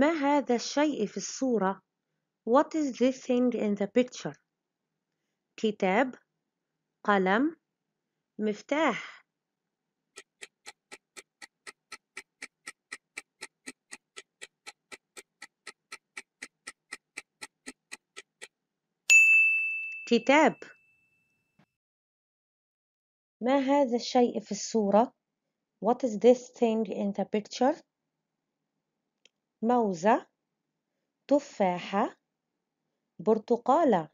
ما هذا الشيء في الصورة؟ What is this thing in the picture? كتاب قلم مفتاح كتاب ما هذا الشيء في الصورة؟ What is this thing in the picture? موزة تفاحة برتقالة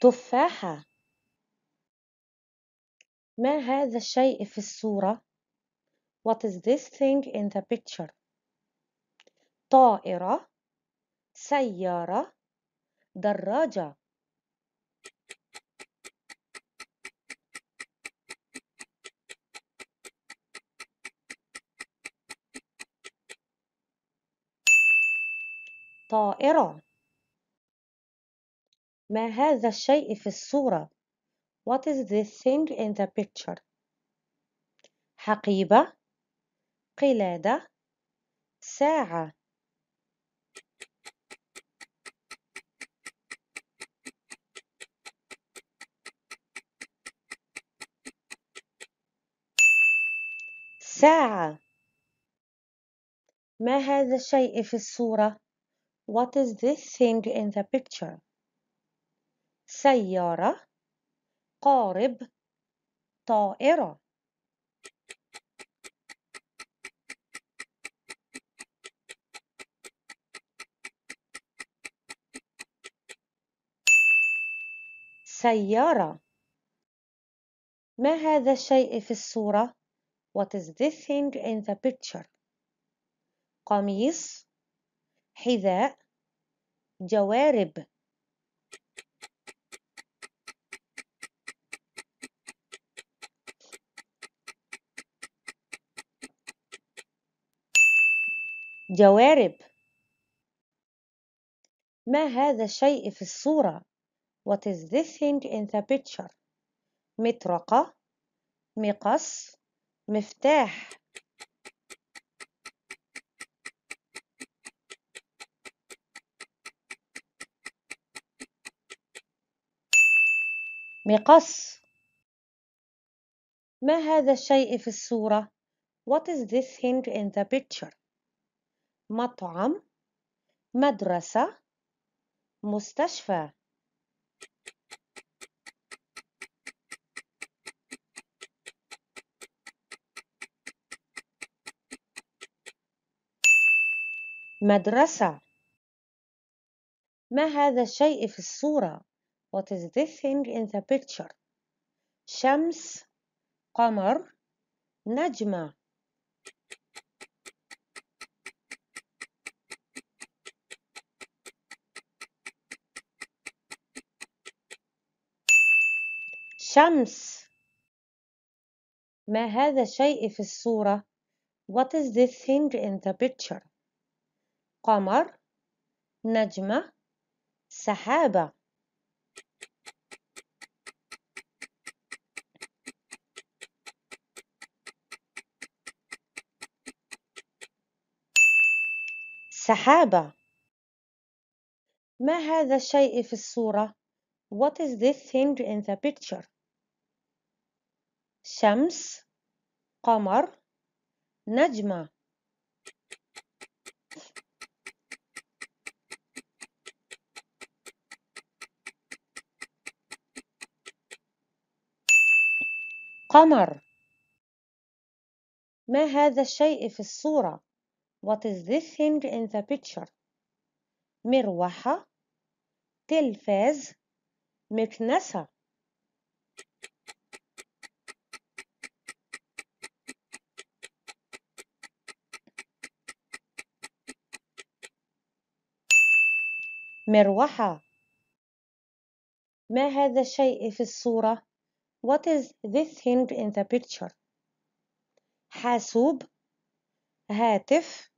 تفاحة ما هذا الشيء في الصورة؟ What is this thing in the picture؟ طائرة سيارة دراجة طائرة ما هذا الشيء في الصورة؟ What is this thing in the picture? حقيبة قلادة ساعة ساعة. ما هذا الشيء في الصورة؟ What is this thing in the picture? سيارة قارب طائرة سيارة ما هذا الشيء في الصورة؟ What is this thing in the picture? قميص حذاء جوارب جوارب ما هذا الشيء في الصورة؟ What is this thing in the picture؟ مطرقة مقص مفتاح مقص ما هذا الشيء في الصورة؟ What is this thing in the picture? مطعم مدرسة مستشفى مدرسة ما هذا الشيء في الصورة What is this thing in the picture شمس قمر نجمة شمس ما هذا الشيء في الصورة What is this thing in the picture قمر نجمة سحابة سحابة ما هذا الشيء في الصورة؟ What is this thing in the picture? شمس قمر نجمة قمر ما هذا الشيء في الصورة What is this thing in the picture مروحة تلفاز مكنسة مروحة ما هذا الشيء في الصورة What is this thing in the picture? حاسوب هاتف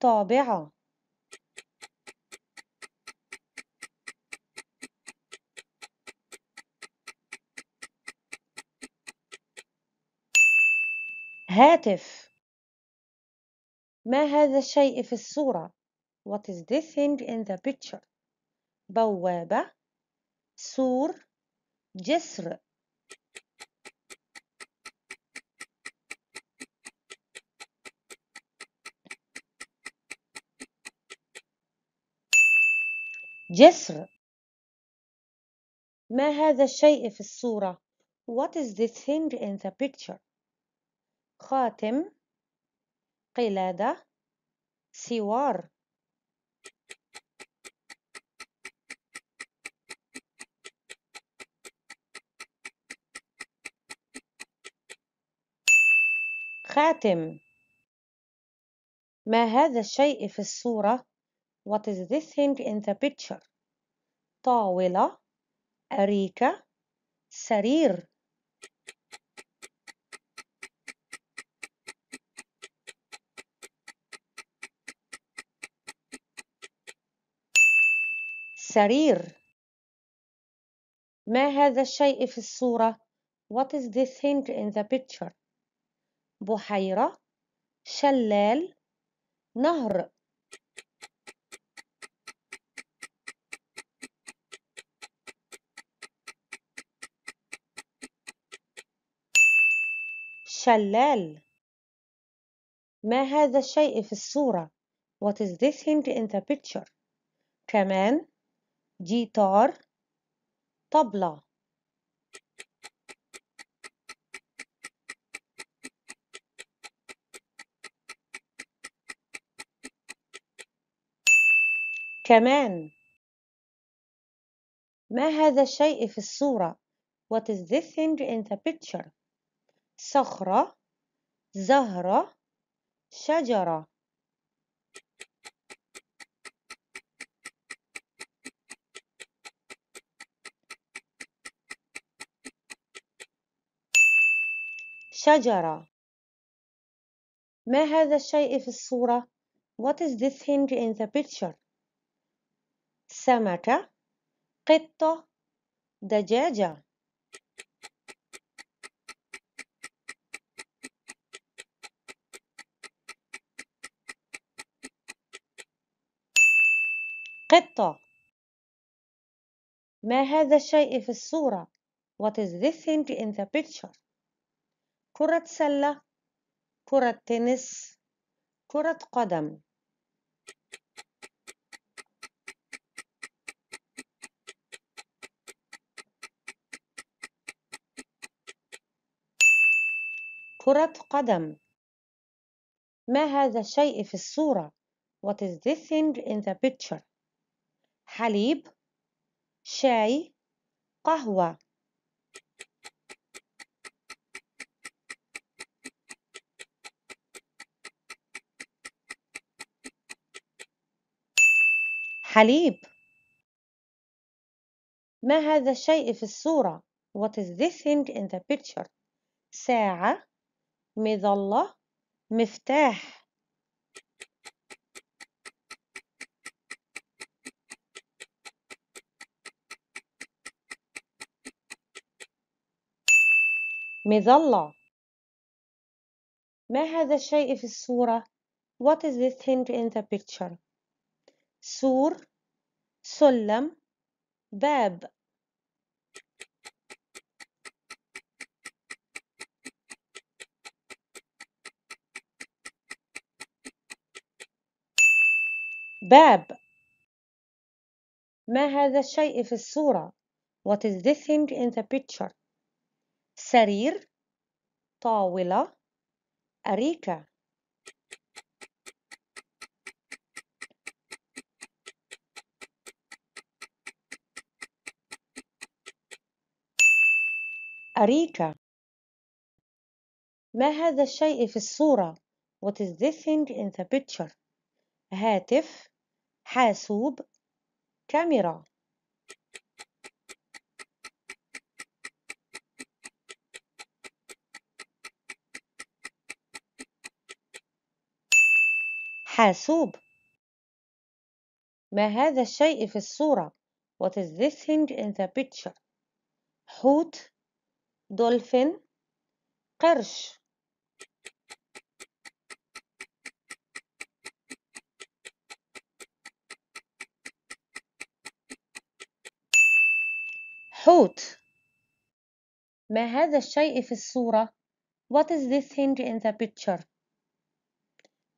طابعة هاتف ما هذا الشيء في الصورة؟ What is this thing in the picture؟ بوابة سور جسر جسر ما هذا الشيء في الصورة؟ What is this thing in the picture? خاتم قلادة سوار خاتم ما هذا الشيء في الصورة؟ What is this thing in the picture? طاولة أريكة سرير سرير ما هذا الشيء في الصورة؟ What is this thing in the picture؟ بحيرة شلال نهر شلال. ما هذا الشيء في الصورة؟ What is this thing in the picture? كمان جيتار طبلة كمان ما هذا الشيء في الصورة؟ What is this thing in the picture? صخرة زهرة شجرة شجرة ما هذا الشيء في الصورة؟ What is this thing in the picture? سمكة قطة دجاجة قطة ما هذا الشيء في الصورة What is this thing in the picture كرة سلة كرة تنس كرة قدم كرة قدم ما هذا الشيء في الصورة What is this thing in the picture حليب شاي قهوة حليب ما هذا الشيء في الصورة؟ What is this thing in the picture؟ ساعة مظلة مفتاح مظلة ما هذا الشيء في الصورة What is this thing in the picture سور سلم باب باب ما هذا الشيء في الصورة What is this thing in the picture سرير طاولة أريكة أريكة ما هذا الشيء في الصورة؟ What is this thing in the picture؟ هاتف حاسوب كاميرا حاسوب ما هذا الشيء في الصورة What is this thing in the picture حوت دولفين قرش حوت ما هذا الشيء في الصورة What is this thing in the picture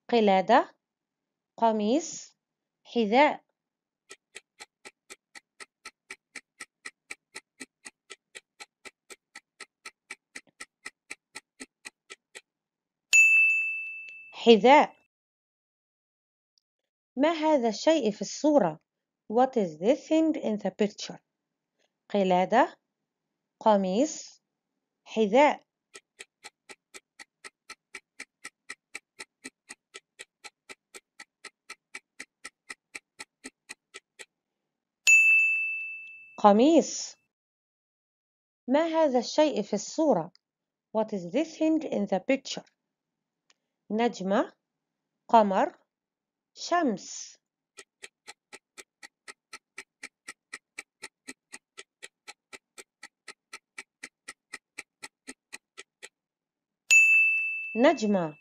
قلادة قميص حذاء حذاء ما هذا الشيء في الصورة؟ What is this thing in the picture؟ قلادة قميص حذاء قميص. ما هذا الشيء في الصورة؟ What is this thing in the picture? نجمة قمر شمس نجمة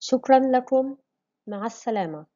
شكرا لكم مع السلامة